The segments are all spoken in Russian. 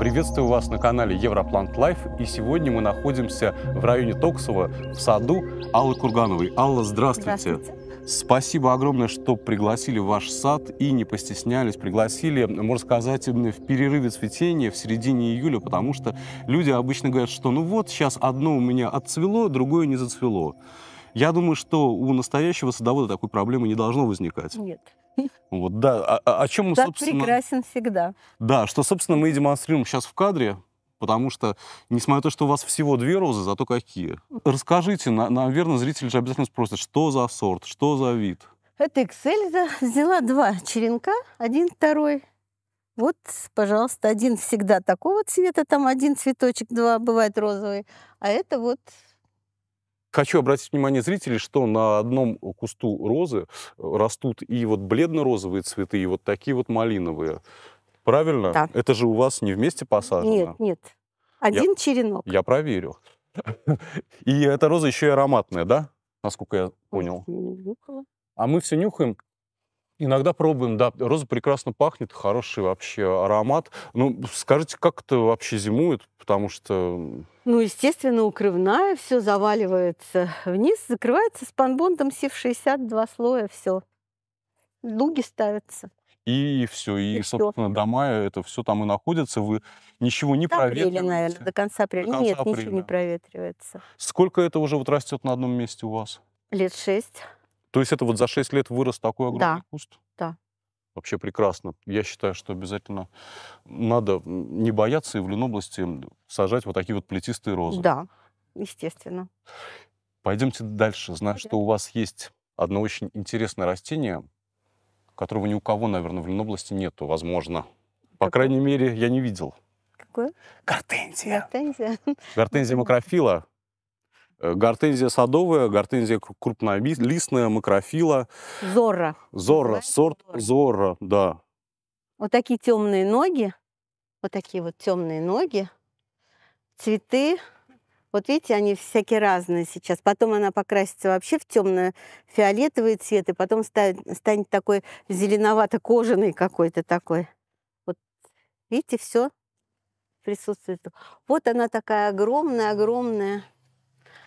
Приветствую вас на канале Европлант Лайф. И сегодня мы находимся в районе Токсова, в саду Аллы Кургановой. Алла, здравствуйте. Здравствуйте. Спасибо огромное, что пригласили в ваш сад и не постеснялись. Пригласили, можно сказать, в перерыве цветения в середине июля, потому что люди обычно говорят, что ну вот сейчас одно у меня отцвело, другое не зацвело. Я думаю, что у настоящего садовода такой проблемы не должно возникать. Нет. Вот, да. А о а, а чем мы, так собственно... прекрасен всегда. Да, что, собственно, мы и демонстрируем сейчас в кадре, потому что, несмотря на то, что у вас всего две розы, зато какие. Расскажите, на, наверное, зрители же обязательно спросят, что за сорт, что за вид? Это Эксельза. Взяла два черенка, один, второй. Вот, пожалуйста, один всегда такого цвета, там один цветочек, два бывает розовый, а это вот Хочу обратить внимание зрителей, что на одном кусту розы э, растут и вот бледно-розовые цветы, и вот такие вот малиновые. Правильно? Да. Это же у вас не вместе посажено? Нет, нет. Один я, черенок. Я проверю. И эта роза еще и ароматная, да? Насколько я понял. А мы все нюхаем. Иногда пробуем, да, роза прекрасно пахнет, хороший вообще аромат. Ну, скажите, как это вообще зимует? Потому что ну, естественно, укрывная, все заваливается вниз, закрывается с панбондом СИВ-60, два слоя, все. Дуги ставятся. И все, и, и собственно, все. дома, э, это все там и находится, вы ничего не до проветриваете. Апреля, наверное, до конца апреля. До конца Нет, апреля. ничего не проветривается. Сколько это уже вот растет на одном месте у вас? Лет шесть. То есть это вот за шесть лет вырос такой огромный да. куст? вообще прекрасно. Я считаю, что обязательно надо не бояться и в Ленобласти сажать вот такие вот плетистые розы. Да, естественно. Пойдемте дальше. Знаю, да. что у вас есть одно очень интересное растение, которого ни у кого, наверное, в Ленобласти нету, возможно. По Какое? крайней мере, я не видел. Какое? Гортензия. Гортензия. Гортензия макрофила. Э, гортензия садовая, гортензия крупнолистная, макрофила. Зорро. Зорро, сорт зорро, да. Вот такие темные ноги, вот такие вот темные ноги, цветы. Вот видите, они всякие разные сейчас. Потом она покрасится вообще в темно-фиолетовый цвет, и потом станет, станет такой зеленовато-кожаный какой-то такой. Вот видите, все присутствует. Вот она такая огромная-огромная.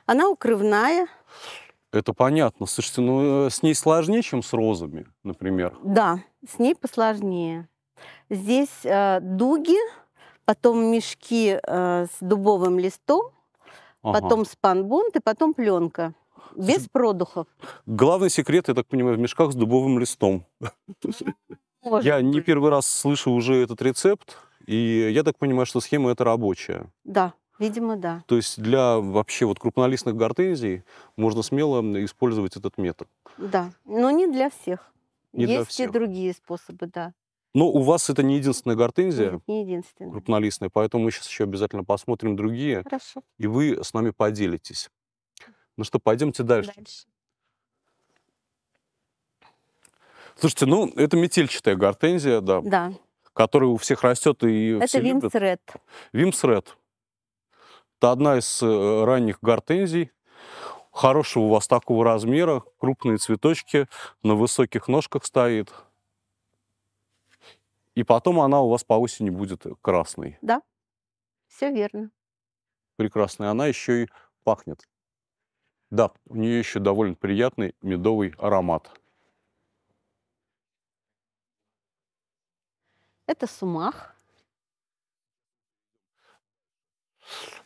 Она укрывная. Это понятно. Слушайте, ну э, с ней сложнее, чем с розами, например. Да, с ней посложнее. Здесь э, дуги, потом мешки э, с дубовым листом, ага. потом спанбунт и потом пленка. Без продухов. Главный секрет, я так понимаю, в мешках с дубовым листом. Может я быть. не первый раз слышу уже этот рецепт, и я так понимаю, что схема эта рабочая. Да, Видимо, да. То есть для вообще вот крупнолистных гортензий можно смело использовать этот метод. Да, но не для всех. Не Есть для всех. и другие способы, да. Но у вас это не единственная гортензия, Нет, не единственная. крупнолистная, поэтому мы сейчас еще обязательно посмотрим другие. Хорошо. И вы с нами поделитесь. Ну что, пойдемте дальше. Дальше. Слушайте, ну, это метельчатая гортензия, да. Да. Которая у всех растет и Это все вимс любят. ред. Вимс ред. Это одна из э, ранних гортензий, хорошего у вас такого размера, крупные цветочки, на высоких ножках стоит. И потом она у вас по осени будет красной. Да, все верно. Прекрасно. она еще и пахнет. Да, у нее еще довольно приятный медовый аромат. Это сумах.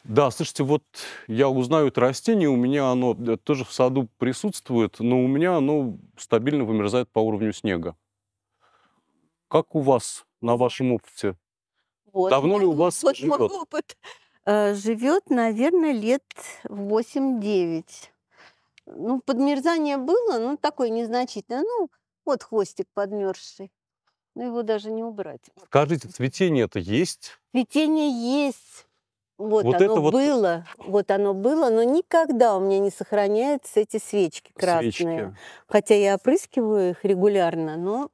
Да, слушайте, вот я узнаю это растение, у меня оно э, тоже в саду присутствует, но у меня оно стабильно вымерзает по уровню снега. Как у вас на вашем опыте? Вот, Давно ли у вас вот живет? Мой опыт. Э, живет, наверное, лет 8-9. Ну, подмерзание было, ну, такое незначительное. Ну, вот хвостик подмерзший. Ну его даже не убрать. Скажите, цветение это есть? Цветение есть. Вот, вот оно вот... было, вот оно было, но никогда у меня не сохраняются эти свечки красные. Свечки. Хотя я опрыскиваю их регулярно, но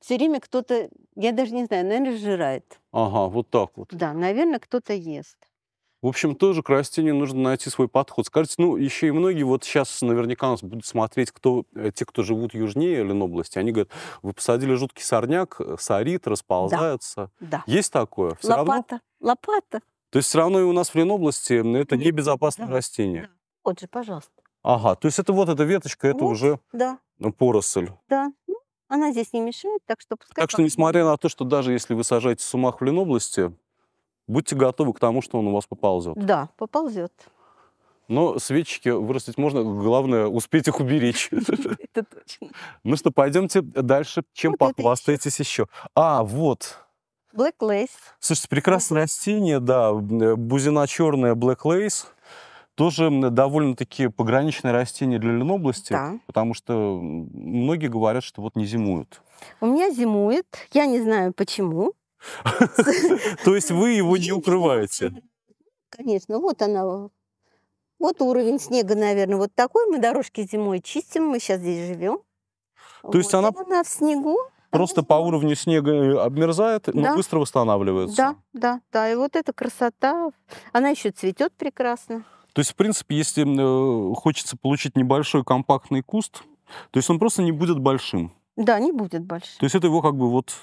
все время кто-то, я даже не знаю, наверное, жирает. Ага, вот так вот. Да, наверное, кто-то ест. В общем, тоже к растению нужно найти свой подход. Скажите, ну, еще и многие вот сейчас наверняка нас будут смотреть, кто, э, те, кто живут южнее Ленобласти, они говорят, вы посадили жуткий сорняк, э, сорит, расползается. Да, да. Есть такое? Все лопата, равно... лопата. То есть все равно и у нас в Ленобласти это Нет. небезопасное да. растение. Да. Вот же, пожалуйста. Ага, то есть это вот эта веточка, это вот, уже да. поросль. Да, ну, она здесь не мешает, так что пускай... Так что, несмотря на то, что даже если вы сажаете сумах в Ленобласти, будьте готовы к тому, что он у вас поползет. Да, поползет. Но свечки вырастить можно, главное успеть их уберечь. Это точно. Ну что, пойдемте дальше, чем похвастаетесь еще. А, вот, Black Lace. Слушайте, прекрасное растение, да, э, бузина черная, Black Lace. Тоже довольно-таки пограничное растение для Ленобласти, да. потому что многие говорят, что вот не зимуют. У меня зимует, я не знаю почему. То есть вы его не укрываете? Конечно, вот она вот уровень снега, наверное, вот такой. Мы дорожки зимой чистим, мы сейчас здесь живем. То есть она... она в снегу. Просто по уровню снега э, обмерзает, да. но быстро восстанавливается. Да, да, да. И вот эта красота, она еще цветет прекрасно. То есть, в принципе, если э, хочется получить небольшой компактный куст, то есть он просто не будет большим. Да, не будет большим. То есть это его как бы вот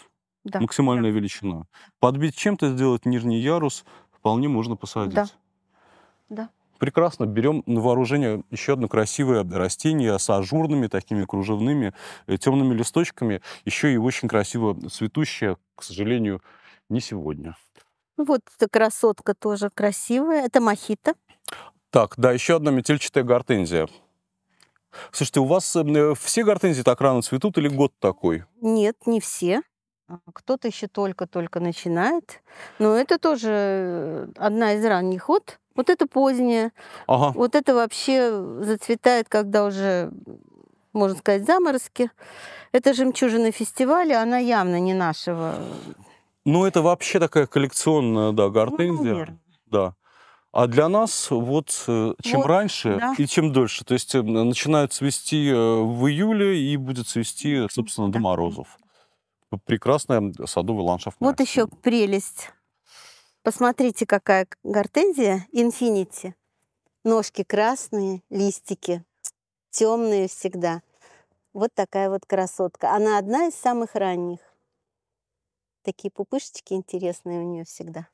да. максимальная да. величина. Подбить чем-то, сделать нижний ярус вполне можно посадить. Да. Да прекрасно, берем на вооружение еще одно красивое растение с ажурными такими кружевными э, темными листочками, еще и очень красиво цветущее, к сожалению, не сегодня. Ну вот эта красотка тоже красивая. Это мохито. Так, да, еще одна метельчатая гортензия. Слушайте, у вас э, э, все гортензии так рано цветут или год такой? Нет, не все. А кто-то еще только-только начинает. Но это тоже одна из ранних вот вот это позднее. Ага. Вот это вообще зацветает, когда уже, можно сказать, заморозки. Это жемчужина фестиваля, она явно не нашего. Ну, это вообще такая коллекционная, да, ну, гортензия. Ну, да. А для нас вот э, чем вот, раньше да. и чем дольше. То есть э, начинает цвести э, в июле и будет цвести, ну, собственно, до морозов. Прекрасная садовый ландшафт. Вот еще прелесть Посмотрите, какая гортензия, инфинити. Ножки красные, листики темные всегда. Вот такая вот красотка. Она одна из самых ранних. Такие пупышечки интересные у нее всегда.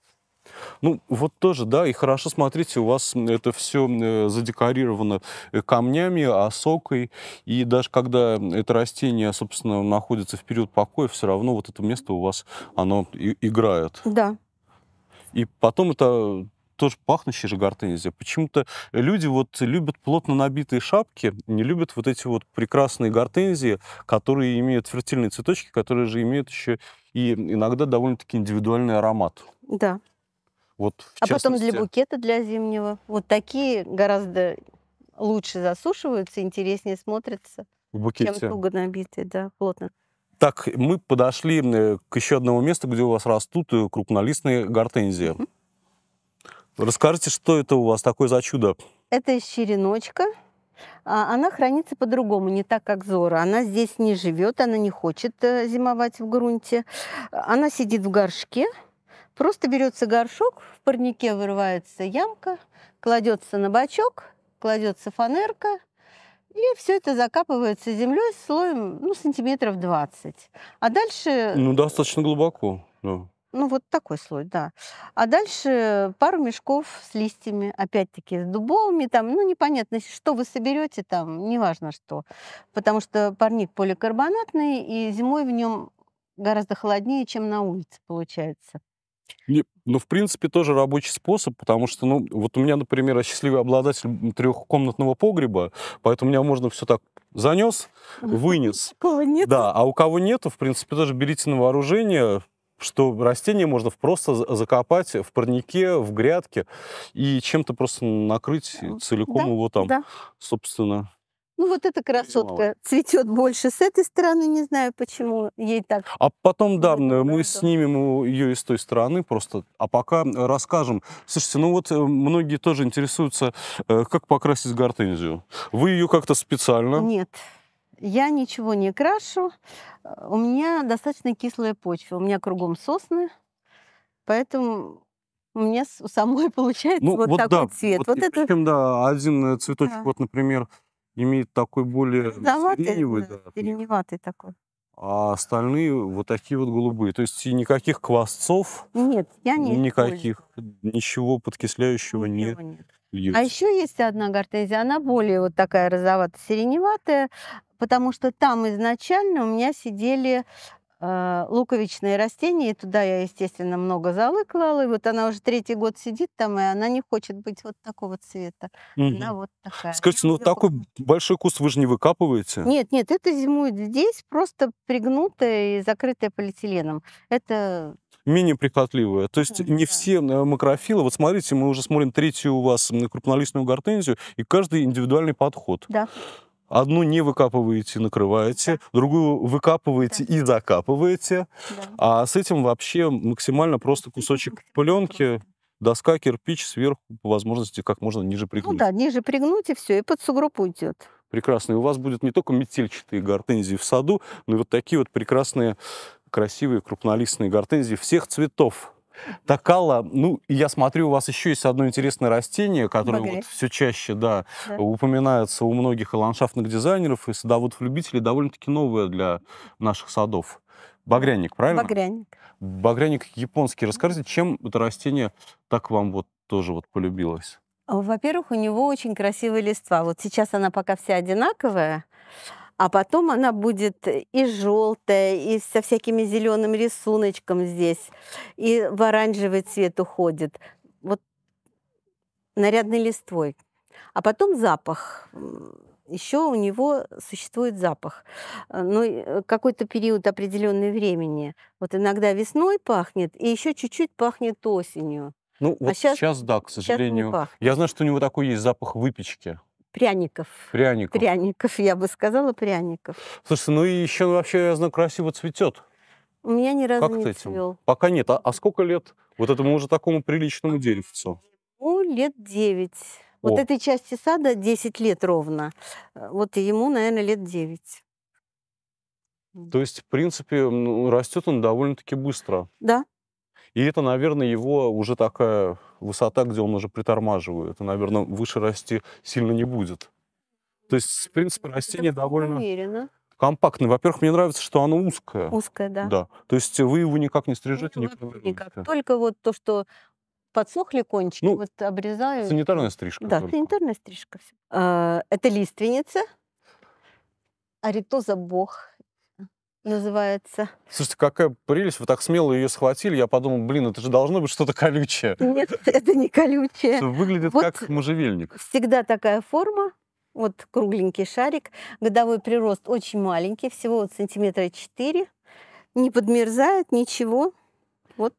Ну, вот тоже, да, и хорошо, смотрите, у вас это все э, задекорировано э, камнями, осокой, и даже когда это растение, собственно, находится в период покоя, все равно вот это место у вас, оно играет. Да, и потом это тоже пахнущая же гортензия. Почему-то люди вот любят плотно набитые шапки, не любят вот эти вот прекрасные гортензии, которые имеют фертильные цветочки, которые же имеют еще и иногда довольно-таки индивидуальный аромат. Да. Вот, а частности... потом для букета, для зимнего. Вот такие гораздо лучше засушиваются, интереснее смотрятся, в букете. чем туго набитые, да, плотно. Так, мы подошли э, к еще одному месту, где у вас растут э, крупнолистные гортензии. Угу. Расскажите, что это у вас такое за чудо? Это щереночка. А, она хранится по-другому, не так, как зора. Она здесь не живет, она не хочет э, зимовать в грунте. Она сидит в горшке. Просто берется горшок, в парнике вырывается ямка, кладется на бачок, кладется фанерка – и все это закапывается землей слоем, ну, сантиметров 20. А дальше... Ну, достаточно глубоко. Да. Ну, вот такой слой, да. А дальше пару мешков с листьями, опять-таки, с дубовыми, там, ну, непонятно, что вы соберете там, неважно что. Потому что парник поликарбонатный, и зимой в нем гораздо холоднее, чем на улице получается. Не, ну, в принципе, тоже рабочий способ, потому что, ну, вот у меня, например, я счастливый обладатель трехкомнатного погреба, поэтому у меня можно все так занес, вынес. У кого нет? Да, а у кого нету, в принципе, тоже берите на вооружение, что растение можно просто закопать в парнике, в грядке и чем-то просто накрыть э, целиком да, его там, да. собственно. Ну, вот эта красотка Зимовая. цветет больше с этой стороны, не знаю, почему ей так. А потом, да, мы правду. снимем ее и с той стороны просто. А пока э, расскажем. Слушайте, ну вот э, многие тоже интересуются, э, как покрасить гортензию. Вы ее как-то специально? Нет. Я ничего не крашу. У меня достаточно кислая почва. У меня кругом сосны. Поэтому у меня у самой получается ну, вот, вот такой да, цвет. Вот, вот это... Причем, да, один цветочек, да. вот, например, имеет такой более да, э, сиреневый. Да, сиреневатый такой. А остальные вот такие вот голубые. То есть никаких квасцов? Нет, я не Никаких, использую. ничего подкисляющего ничего не нет. А льется. А еще есть одна гортензия, она более вот такая розовато-сиреневатая, потому что там изначально у меня сидели Э, луковичные растения, и туда я, естественно, много залы клала, и вот она уже третий год сидит там, и она не хочет быть вот такого цвета. Угу. Она вот такая. Скажите, ну такой большой куст вы же не выкапываете? Нет, нет, это зимует здесь, просто пригнутая и закрытая полиэтиленом. Это менее прихотливая. То есть да. не все э, макрофилы. Вот смотрите, мы уже смотрим третью у вас крупнолистную гортензию, и каждый индивидуальный подход. Да. Одну не выкапываете, накрываете, да. другую выкапываете да. и закапываете. Да. А с этим вообще максимально просто кусочек пленки, доска, кирпич сверху, по возможности, как можно ниже ну пригнуть. Ну да, ниже пригнуть, и все, и под сугроб уйдет. Прекрасно. И у вас будет не только метельчатые гортензии в саду, но и вот такие вот прекрасные, красивые, крупнолистные гортензии всех цветов. Такала, ну, я смотрю, у вас еще есть одно интересное растение, которое вот все чаще, да, да, упоминается у многих и ландшафтных дизайнеров, и садоводов-любителей, довольно-таки новое для наших садов. Багряник, правильно? Багряник. Багряник японский. Расскажите, чем это растение так вам вот тоже вот полюбилось? Во-первых, у него очень красивые листва. Вот сейчас она пока вся одинаковая, а потом она будет э, и желтая, и со всякими зеленым рисуночком здесь, и в оранжевый цвет уходит. Вот нарядной листвой. А потом запах. Еще у него существует запах. Э, ну, э, какой-то период определенного времени. Вот иногда весной пахнет, и еще чуть-чуть пахнет осенью. Ну, а сейчас, сейчас да, к сожалению. я знаю, что у него такой есть запах выпечки. Пряников. Пряников. Пряников, я бы сказала, пряников. Слушай, ну и еще ну, вообще, я знаю, красиво цветет. У меня ни разу как не этим? цвел. Пока нет. А, а сколько лет вот этому уже такому приличному деревцу? Ну, лет девять. Вот этой части сада 10 лет ровно. Э, вот ему, наверное, лет 9. То есть, в принципе, ну, растет он довольно-таки быстро. Да, и это, наверное, его уже такая высота, где он уже притормаживает. И, наверное, выше расти сильно не будет. То есть, в принципе, ну, растение это довольно... Уверенно компактный. Во-первых, мне нравится, что оно узкое. Узкое, да. Да. То есть вы его никак не ну, стрижете, Никак. Только вот то, что подсохли кончики, ну, вот обрезаю. Санитарная стрижка. Да, только. санитарная стрижка. А, это лиственница, аритоза бог называется. Слушайте, какая прелесть, вы так смело ее схватили. Я подумал, блин, это же должно быть что-то колючее. Нет, это не колючее. выглядит вот как можжевельник. Всегда такая форма, вот кругленький шарик. Годовой прирост очень маленький, всего вот сантиметра 4. Не подмерзает, ничего. Вот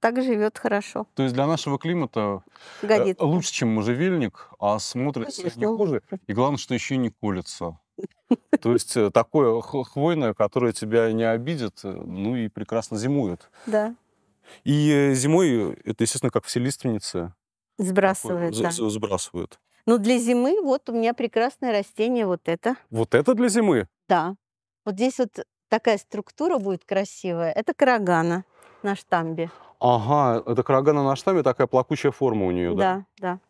так живет хорошо. То есть для нашего климата э, Годится. лучше, чем можжевельник, а смотрится не хуже. И главное, что еще не колется. То есть э, такое хвойное, которое тебя не обидит, э, ну и прекрасно зимует. Да. И э, зимой это, естественно, как все лиственницы. Сбрасывают, такое, да. Сбрасывают. Ну для зимы вот у меня прекрасное растение вот это. Вот это для зимы? Да. Вот здесь вот такая структура будет красивая. Это карагана на штамбе. Ага, это карагана на штамбе, такая плакучая форма у нее, да? Да, да.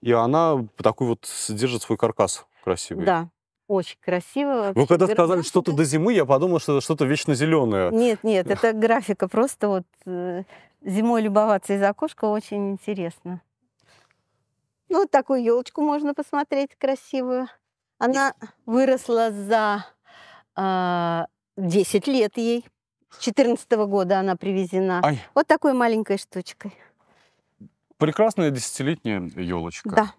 И она такой вот содержит свой каркас красивый. Да, очень красиво. Вы ну, когда сказали что-то до зимы, я подумала, что это что-то вечно зеленое. Нет, нет, это графика. Просто вот э, зимой любоваться из окошка очень интересно. Ну, вот такую елочку можно посмотреть красивую. Она выросла за э, а, 10 лет ей. С 14 года она привезена. Ай. Вот такой маленькой штучкой. Прекрасная десятилетняя елочка. Да.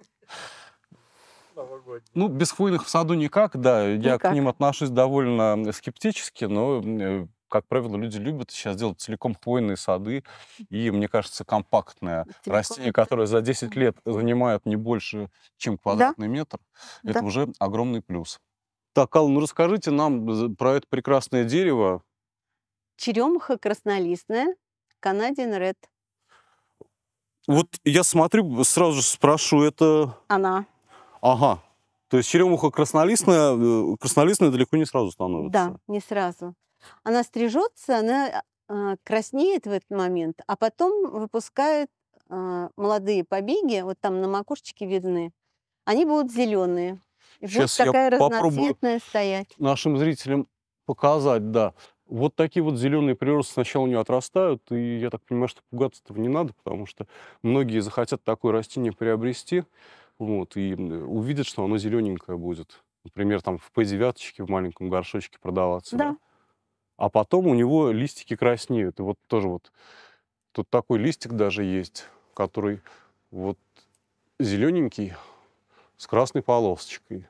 Ну, без хвойных в саду никак, да. Я к ним отношусь довольно скептически, но э, как правило, люди любят сейчас делать целиком хвойные сады, и, мне кажется, компактное целиком. растение, которое за 10 лет занимает не больше, чем квадратный да? метр, да. это уже огромный плюс. Так, Алла, ну расскажите нам про это прекрасное дерево. Черемуха краснолистная, Canadian Red. Вот я смотрю, сразу же спрошу, это... Она. Ага. То есть черемуха краснолистная, э, краснолистная далеко не сразу становится. Да, не сразу. Она стрижется, она а, краснеет в этот момент, а потом выпускает а, молодые побеги, вот там на макушечке видны, они будут зеленые. И Сейчас будет такая я разноцветная стоять. Нашим зрителям показать, да. Вот такие вот зеленые приросты сначала не отрастают, и я так понимаю, что пугаться этого не надо, потому что многие захотят такое растение приобрести, вот, и увидят, что оно зелененькое будет. Например, там в п 9 в маленьком горшочке продаваться. да. А потом у него листики краснеют. И вот тоже вот тут такой листик даже есть, который вот зелененький с красной полосочкой.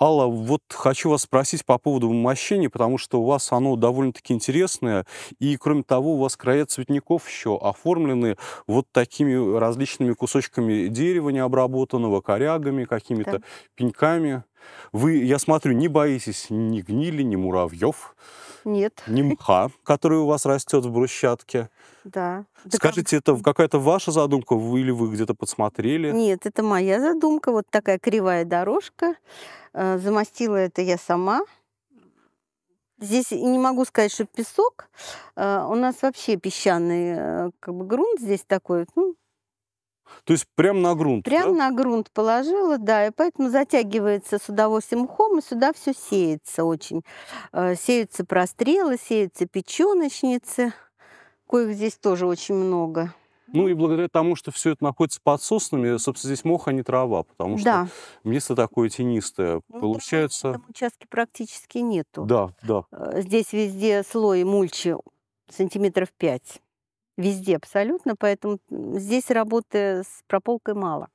Алла, вот хочу вас спросить по поводу мощения, потому что у вас оно довольно-таки интересное, и кроме того, у вас края цветников еще оформлены вот такими различными кусочками дерева необработанного, корягами, какими-то да. пеньками. Вы, я смотрю, не боитесь ни гнили, ни муравьев. Нет. Ни мха, который у вас растет в брусчатке. Да. Скажите, это какая-то ваша задумка вы или вы где-то подсмотрели? Нет, это моя задумка. Вот такая кривая дорожка. Э, замостила это я сама. Здесь не могу сказать, что песок. Э, у нас вообще песчаный э, как бы, грунт здесь такой. Ну, то есть прям на грунт? Прям да? на грунт положила, да, и поэтому затягивается сюда 8 мхом, и сюда все сеется очень. Э, сеются прострелы, сеются печеночницы, коих здесь тоже очень много. Ну и благодаря тому, что все это находится под соснами, собственно, здесь мох, а не трава, потому что да. место такое тенистое. Ну, Получается... Да, на участке практически нету. Да, да. Э, здесь везде слой мульчи сантиметров пять везде абсолютно, поэтому здесь работы с прополкой мало.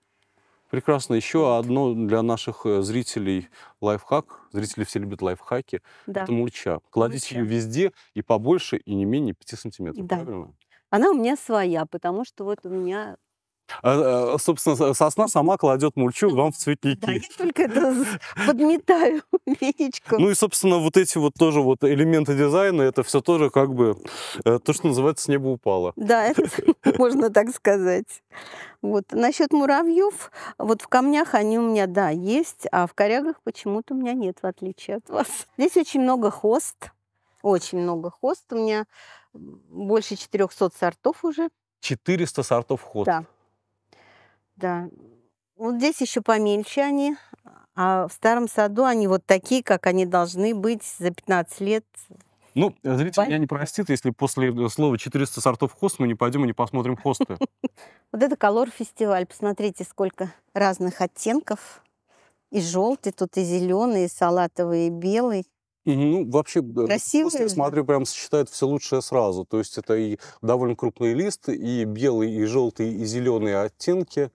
Прекрасно. Еще одно для наших э, зрителей лайфхак. Зрители все любят лайфхаки. Да. Это мульча. Кладите мульча. ее везде и побольше, и не менее 5 сантиметров. Да. Правильно? Она у меня своя, потому что вот у меня а, э, собственно, сосна сама кладет мульчу вам в цветники. Да, я только это подметаю венечку. Ну и, собственно, вот эти вот тоже вот элементы дизайна, это все тоже как бы э, то, что называется, с неба упало. Да, это можно так сказать. Вот. Насчет муравьев, вот в камнях они у меня, да, есть, а в корягах почему-то у меня нет, в отличие от вас. Здесь очень много хост, очень много хост. У меня больше 400 сортов уже. 400 сортов хост. Да. Да. Вот здесь еще поменьше они, а в старом саду они вот такие, как они должны быть за 15 лет. Ну, зритель Понятно? меня не простит, если после э, слова 400 сортов хост мы не пойдем и не посмотрим хосты. Вот это колор-фестиваль. Посмотрите, сколько разных оттенков. И желтый, тут и зеленый, и салатовый, и белый. Ну, вообще, Красивые, после, да? смотрю, прям сочетают все лучшее сразу. То есть это и довольно крупный лист, и белые, и желтые, и зеленые оттенки.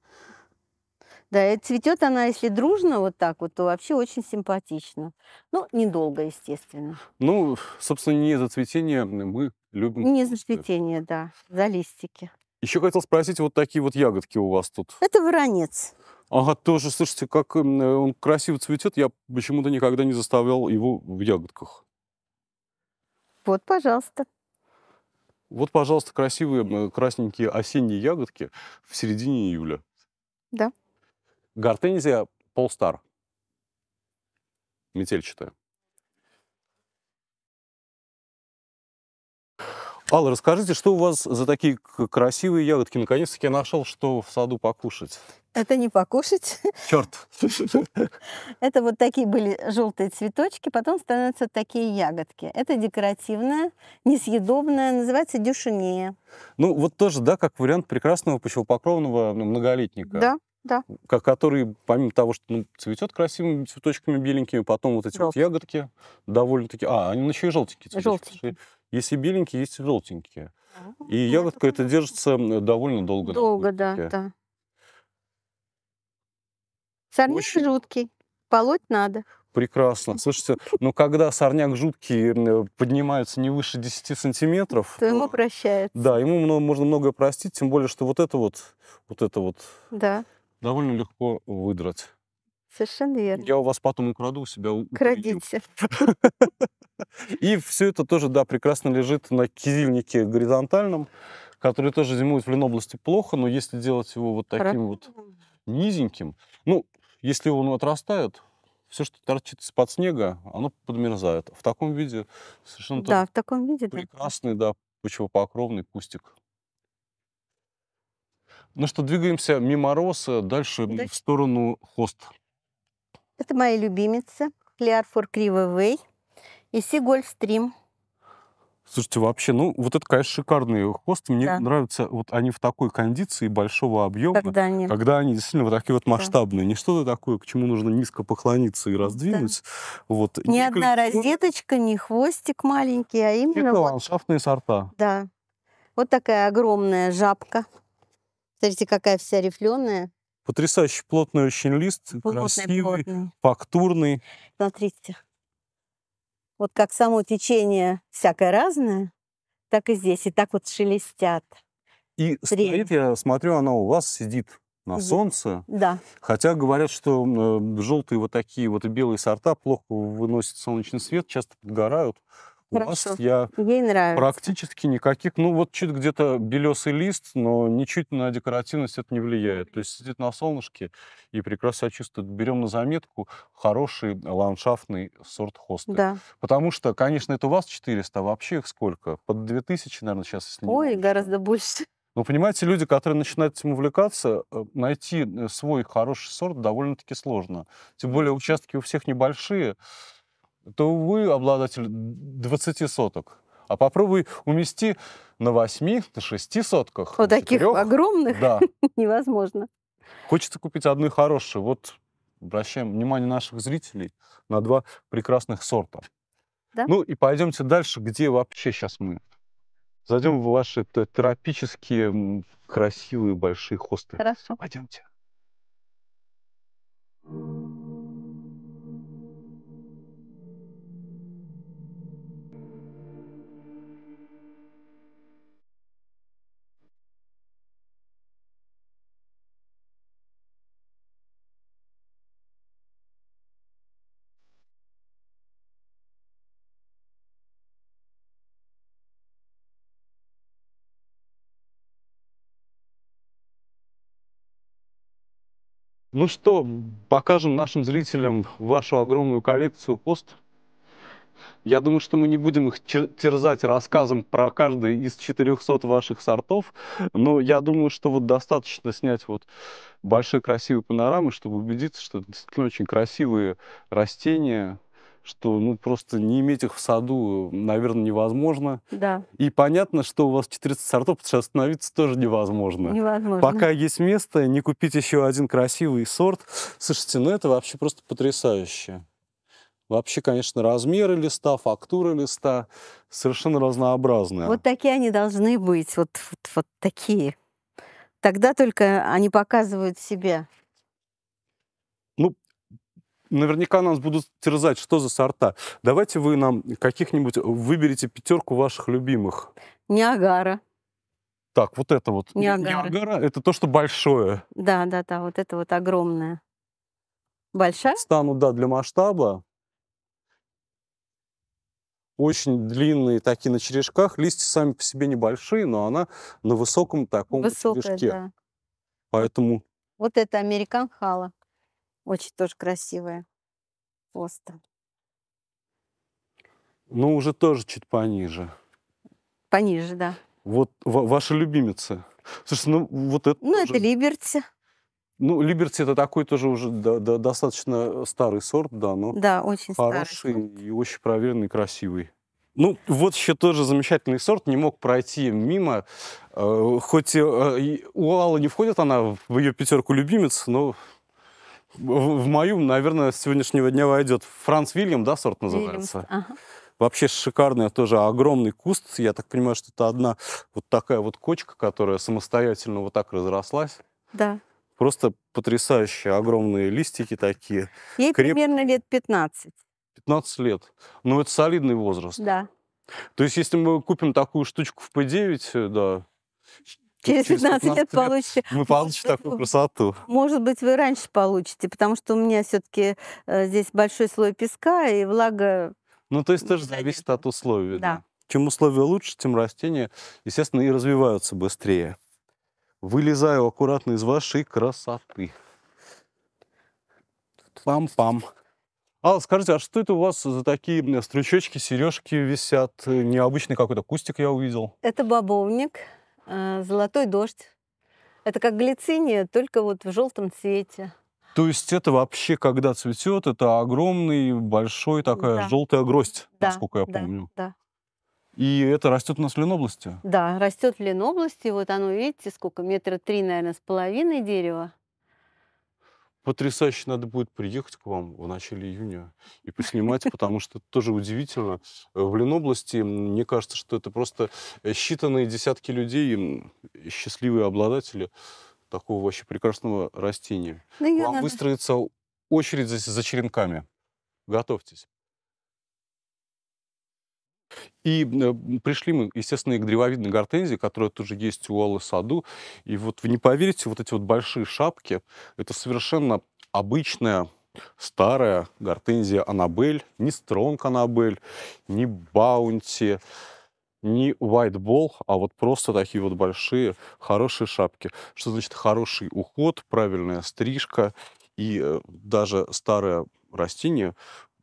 Да, и цветет она, если дружно вот так вот, то вообще очень симпатично. Ну, недолго, естественно. Ну, собственно, не за цветение мы любим. Не за цветение, да, за листики. Еще хотел спросить, вот такие вот ягодки у вас тут. Это воронец. Ага, тоже, слышите, как э, он красиво цветет, я почему-то никогда не заставлял его в ягодках. Вот, пожалуйста. Вот, пожалуйста, красивые красненькие осенние ягодки в середине июля. Да. Гортензия полстар. Метельчатая. Алла, расскажите, что у вас за такие красивые ягодки? Наконец-таки я нашел, что в саду покушать. Это не покушать. Черт! Это вот такие были желтые цветочки, потом становятся такие ягодки. Это декоративная, несъедобная, называется дюшинея. Ну, вот тоже, да, как вариант прекрасного почвопокровного многолетника. Да да. который, помимо того, что ну, цветет красивыми цветочками беленькими, потом вот эти вот ягодки довольно-таки... А, они еще и желтенькие цветочки. Есть и беленькие, есть и желтенькие. А, и ну, ягодка это держится довольно долго. Долго, да, да. Сорняк Очень... жуткий, полоть надо. Прекрасно. Слышите, но ну, когда сорняк жуткий э, поднимается не выше 10 сантиметров... То ему прощается. Да, ему можно многое простить, тем более, что вот это вот, вот это вот... Да довольно легко выдрать. Совершенно верно. Я у вас потом украду, у себя Крадите. И все это тоже, да, прекрасно лежит на кизильнике горизонтальном, который тоже зимует в Ленобласти плохо, но если делать его вот таким вот низеньким, ну, если он отрастает, все, что торчит из-под снега, оно подмерзает. В таком виде совершенно да, в таком виде, прекрасный, да, почвопокровный кустик. Ну что, двигаемся мимо роса, дальше да. в сторону хост. Это моя любимица, Клеарфор Кривовей и Си Гольфстрим. Слушайте, вообще, ну, вот это, конечно, шикарные хосты. Мне да. нравятся, вот они в такой кондиции большого объема, когда они, когда они действительно вот такие вот да. масштабные. Не что-то такое, к чему нужно низко поклониться и раздвинуть. Да. Вот. Ни Николь... одна розеточка, ни хвостик маленький, а именно... Это вот... ландшафтные сорта. Да. Вот такая огромная жабка. Смотрите, какая вся рифленая. Потрясающе плотный очень лист, плотный, красивый, плотный. фактурный. Смотрите, вот как само течение всякое разное, так и здесь, и так вот шелестят. И Трели. стоит, я смотрю, она у вас сидит на угу. солнце. Да. Хотя говорят, что э, желтые вот такие вот и белые сорта плохо выносят солнечный свет, часто подгорают. Хорошо. У вас я Ей нравится. практически никаких, ну вот чуть где-то белесый лист, но ничуть на декоративность это не влияет. То есть сидит на солнышке и прекрасно чувствует. Берем на заметку хороший ландшафтный сорт хоста. Да. Потому что, конечно, это у вас 400, а вообще их сколько? Под 2000, наверное, сейчас, если Ой, не гораздо больше. Но понимаете, люди, которые начинают этим увлекаться, э, найти э, свой хороший сорт довольно-таки сложно. Тем более участки у всех небольшие то вы обладатель 20 соток. А попробуй умести на 8, на 6 сотках. Вот таких огромных да. невозможно. Хочется купить одну хорошую. Вот обращаем внимание наших зрителей на два прекрасных сорта. Да? Ну и пойдемте дальше, где вообще сейчас мы. Зайдем в ваши тропические красивые большие хосты. Хорошо. Пойдемте. thank you Ну что, покажем нашим зрителям вашу огромную коллекцию пост. Я думаю, что мы не будем их терзать рассказом про каждый из 400 ваших сортов, но я думаю, что вот достаточно снять вот большие красивые панорамы, чтобы убедиться, что это действительно очень красивые растения, что ну, просто не иметь их в саду, наверное, невозможно. Да. И понятно, что у вас 400 сортов, потому что остановиться тоже невозможно. Невозможно. Пока есть место, не купить еще один красивый сорт. Слушайте, ну это вообще просто потрясающе. Вообще, конечно, размеры листа, фактура листа совершенно разнообразная. Вот такие они должны быть, вот, вот, вот такие. Тогда только они показывают себя наверняка нас будут терзать, что за сорта. Давайте вы нам каких-нибудь э, выберите пятерку ваших любимых. Ниагара. Так, вот это вот. Ниагара. Ниагара – это то, что большое. Да, да, да, вот это вот огромное. Большая? Стану, да, для масштаба. Очень длинные такие на черешках. Листья сами по себе небольшие, но она на высоком таком Высокая, черешке. Да. Поэтому... Вот это американ хала. Очень тоже красивая поста. Ну, уже тоже чуть пониже. Пониже, да. Вот ва- ваши любимицы. Слушайте, ну вот это... Ну, уже... это Либерти. Ну, Либерти это такой тоже уже да, да, достаточно старый сорт, да, но да, очень хороший старый. и очень проверенный, красивый. Ну, вот еще тоже замечательный сорт, не мог пройти мимо. Э, хоть э, у Аллы не входит она в ее пятерку любимец, но в мою, наверное, с сегодняшнего дня войдет Франц Вильям, да, сорт называется? Вильямс, ага. Вообще шикарный, тоже огромный куст. Я так понимаю, что это одна вот такая вот кочка, которая самостоятельно вот так разрослась. Да. Просто потрясающие огромные листики такие. Ей Креп... примерно лет 15. 15 лет. Ну, это солидный возраст. Да. То есть, если мы купим такую штучку в P9, э, да, Через 15, лет получите. Мы получим такую красоту. Может быть, вы раньше получите, потому что у меня все-таки э, здесь большой слой песка и влага. Ну, то есть тоже зависит от условий. Да. Чем условия лучше, тем растения, естественно, и развиваются быстрее. Вылезаю аккуратно из вашей красоты. Пам-пам. Алла, скажите, а что это у вас за такие стручочки, сережки висят? Необычный какой-то кустик я увидел. Это бобовник. Э, золотой дождь. Это как глициния, только вот в желтом цвете. То есть это вообще, когда цветет, это огромный, большой такая да. желтая гроздь, да, насколько я да, помню. Да. И это растет у нас в Ленобласти? Да, растет в Ленобласти. Вот оно, видите, сколько? Метра три, наверное, с половиной дерева потрясающе надо будет приехать к вам в начале июня и поснимать, потому что тоже удивительно. В Ленобласти, мне кажется, что это просто э, считанные десятки людей, счастливые обладатели такого вообще прекрасного растения. Ну, вам надо... выстроится очередь за, за черенками. Готовьтесь. И э, пришли мы, естественно, и к древовидной гортензии, которая тоже есть у Аллы Саду. И вот вы не поверите, вот эти вот большие шапки, это совершенно обычная старая гортензия Анабель, не Стронг Анабель, не Баунти, не вайтбол, а вот просто такие вот большие, хорошие шапки. Что значит хороший уход, правильная стрижка, и э, даже старое растение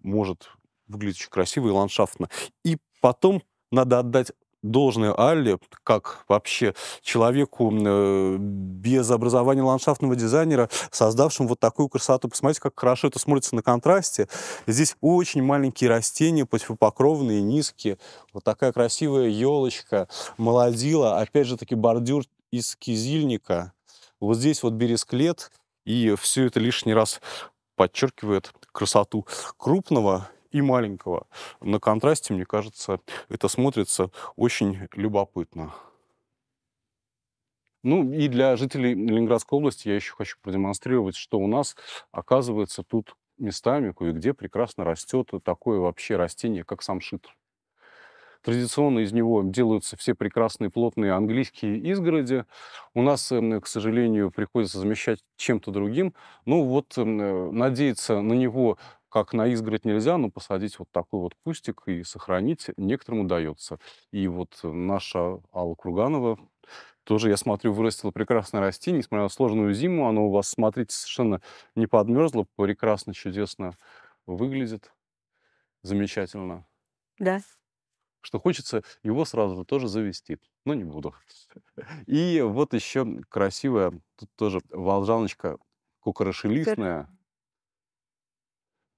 может выглядеть очень красиво и ландшафтно. И Потом надо отдать должное Алле, как вообще человеку э, без образования ландшафтного дизайнера, создавшему вот такую красоту. Посмотрите, как хорошо это смотрится на контрасте. Здесь очень маленькие растения, почвопокровные, низкие. Вот такая красивая елочка, молодила. Опять же таки бордюр из кизильника. Вот здесь вот бересклет, и все это лишний раз подчеркивает красоту крупного и маленького. На контрасте, мне кажется, это смотрится очень любопытно. Ну и для жителей Ленинградской области я еще хочу продемонстрировать, что у нас, оказывается, тут местами кое-где прекрасно растет такое вообще растение, как самшит. Традиционно из него делаются все прекрасные плотные английские изгороди. У нас, эм, к сожалению, приходится замещать чем-то другим. Ну вот эм, э, надеяться на него как на изгородь нельзя, но посадить вот такой вот кустик и сохранить некоторым удается. И вот наша Алла Курганова тоже, я смотрю, вырастила прекрасное растение, несмотря на сложную зиму, оно у вас, смотрите, совершенно не подмерзло, прекрасно, чудесно выглядит, замечательно. Да. Что хочется его сразу тоже завести, но не буду. И вот еще красивая, тут тоже волжаночка кукорышелистная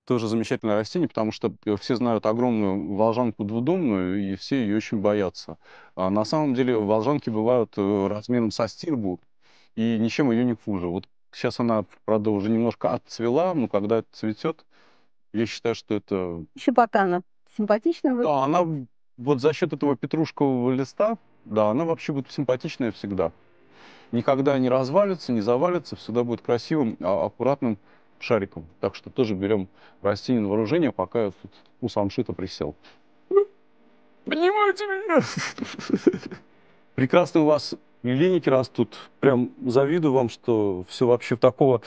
тоже замечательное растение, потому что э, все знают огромную волжанку двудомную, и все ее очень боятся. А на самом деле волжанки бывают э, размером со стирбу, и ничем ее не хуже. Вот сейчас она, правда, уже немножко отцвела, но когда это цветет, я считаю, что это... еще пока она симпатичная. Да, она вот за счет этого петрушкового листа, да, она вообще будет симпатичная всегда. Никогда не развалится, не завалится, всегда будет красивым, а, аккуратным шариком. Так что тоже берем растение на вооружение, пока я тут у самшита присел. Понимаете меня? Прекрасно у вас линики растут. Прям завидую вам, что все вообще в такого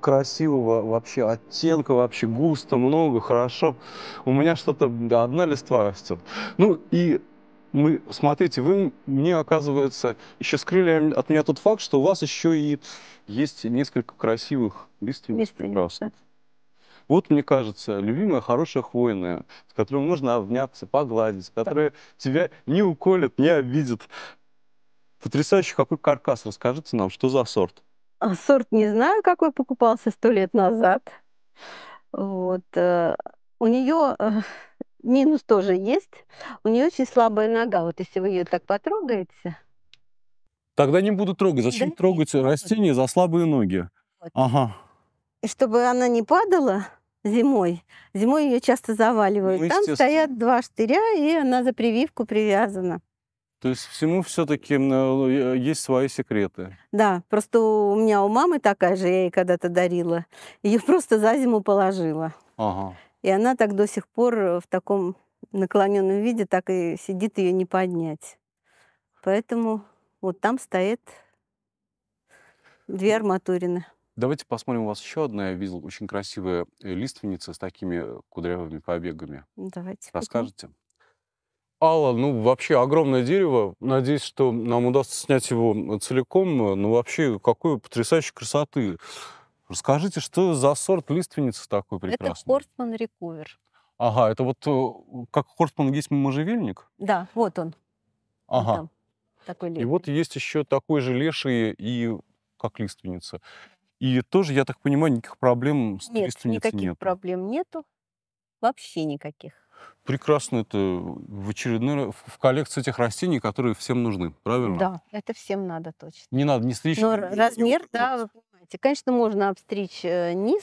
красивого вообще оттенка, вообще густо, много, хорошо. У меня что-то одна листва растет. Ну и мы, смотрите, вы мне, оказывается, еще скрыли от меня тот факт, что у вас еще и есть несколько красивых лиственниц прекрасных. Вот, мне кажется, любимая хорошая хвойная, с которой можно обняться, погладить, которая тебя не уколет, не обидит. Потрясающий какой каркас. Расскажите нам, что за сорт? А сорт не знаю, какой покупался сто лет назад. Вот. Э, у нее э, минус тоже есть. У нее очень слабая нога. Вот если вы ее так потрогаете... Тогда не буду трогать. Зачем да трогать нет, растения за слабые ноги? Вот. Ага. И чтобы она не падала зимой, зимой ее часто заваливают. Ну, Там стоят два штыря, и она за прививку привязана. То есть всему все-таки э, э, есть свои секреты. Да, просто у меня у мамы такая же, я ей когда-то дарила. Ее просто за зиму положила. Ага. И она так до сих пор э, в таком наклоненном виде так и сидит, ее не поднять. Поэтому вот там стоит две арматурины. Давайте посмотрим, у вас еще одна, я видел, очень красивая э, лиственница с такими э, кудрявыми побегами. Ну, давайте. Расскажите. Алла, ну вообще огромное дерево. Надеюсь, что нам удастся снять его целиком. Ну вообще, какой потрясающей красоты. Расскажите, что за сорт лиственницы такой прекрасный? Это Хортман Рекувер. Ага, это вот э, как Хортман есть можжевельник? Да, вот он. Ага. Там, такой и вот есть еще такой же леший и как лиственница. И тоже, я так понимаю, никаких проблем с нет, лиственницей нет? никаких проблем нету. Вообще никаких. Прекрасно это в очередной в коллекции этих растений, которые всем нужны, правильно? Да, это всем надо точно. Не надо не стричь. Но размер, да, Конечно, можно обстричь э, низ,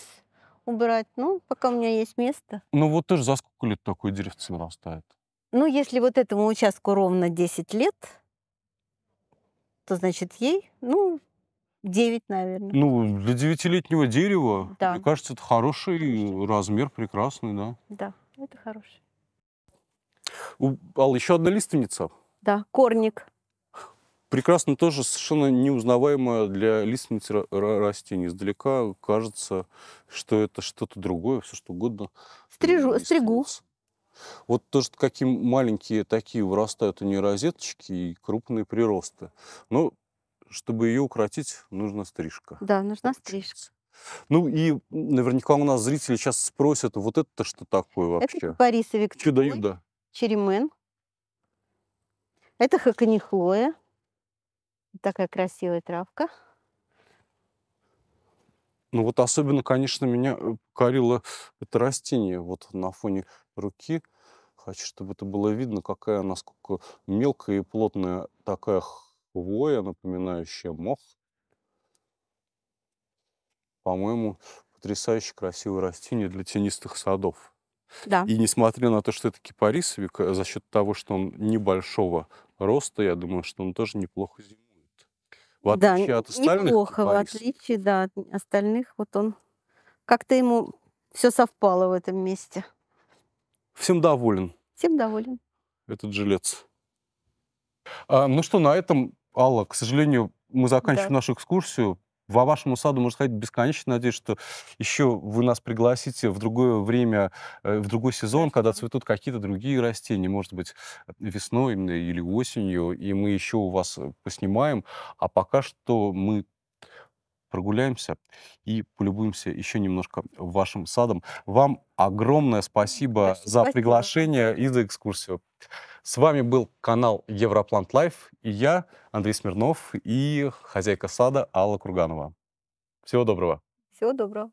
убрать, но пока у меня есть место. Ну вот тоже за сколько лет такое деревце нарастает? Ну, если вот этому участку ровно 10 лет, то значит ей, ну, 9, наверное. Ну, для девятилетнего дерева, да. мне кажется, это хороший Конечно. размер, прекрасный, да? Да, это хороший. У, Алла, еще одна лиственница? Да, корник прекрасно тоже совершенно неузнаваемое для лиственницы растение. Издалека кажется, что это что-то другое, все что угодно. Стрижу, стригу. Вот то, что какие маленькие такие вырастают у нее розеточки и крупные приросты. Но ну, чтобы ее укротить, нужна стрижка. Да, нужна стрижка. Ну и наверняка у нас зрители сейчас спросят, вот это что такое вообще? Это Борисовик. Чудо-юдо. Черемен. Это хаканихлоя такая красивая травка. Ну вот особенно, конечно, меня э, покорило это растение вот на фоне руки. Хочу, чтобы это было видно, какая, насколько мелкая и плотная такая хвоя, напоминающая мох. По-моему, потрясающе красивое растение для тенистых садов. Да. И несмотря на то, что это кипарисовик, э, за счет того, что он небольшого роста, я думаю, что он тоже неплохо зимует в отличие да, от остальных. Неплохо, в отличие да, от остальных. Вот он как-то ему все совпало в этом месте. Всем доволен. Всем доволен. Этот жилец. А, ну что, на этом, Алла, к сожалению, мы заканчиваем да. нашу экскурсию. Во вашему саду, можно сказать, бесконечно. Надеюсь, что еще вы нас пригласите в другое время, э, в другой сезон, когда цветут какие-то другие растения, может быть, весной или осенью, и мы еще у вас э, поснимаем. А пока что мы прогуляемся и полюбуемся еще немножко вашим садом. Вам огромное спасибо, спасибо. за приглашение и за экскурсию. С вами был канал Европлант Лайф и я, Андрей Смирнов, и хозяйка сада Алла Курганова. Всего доброго. Всего доброго.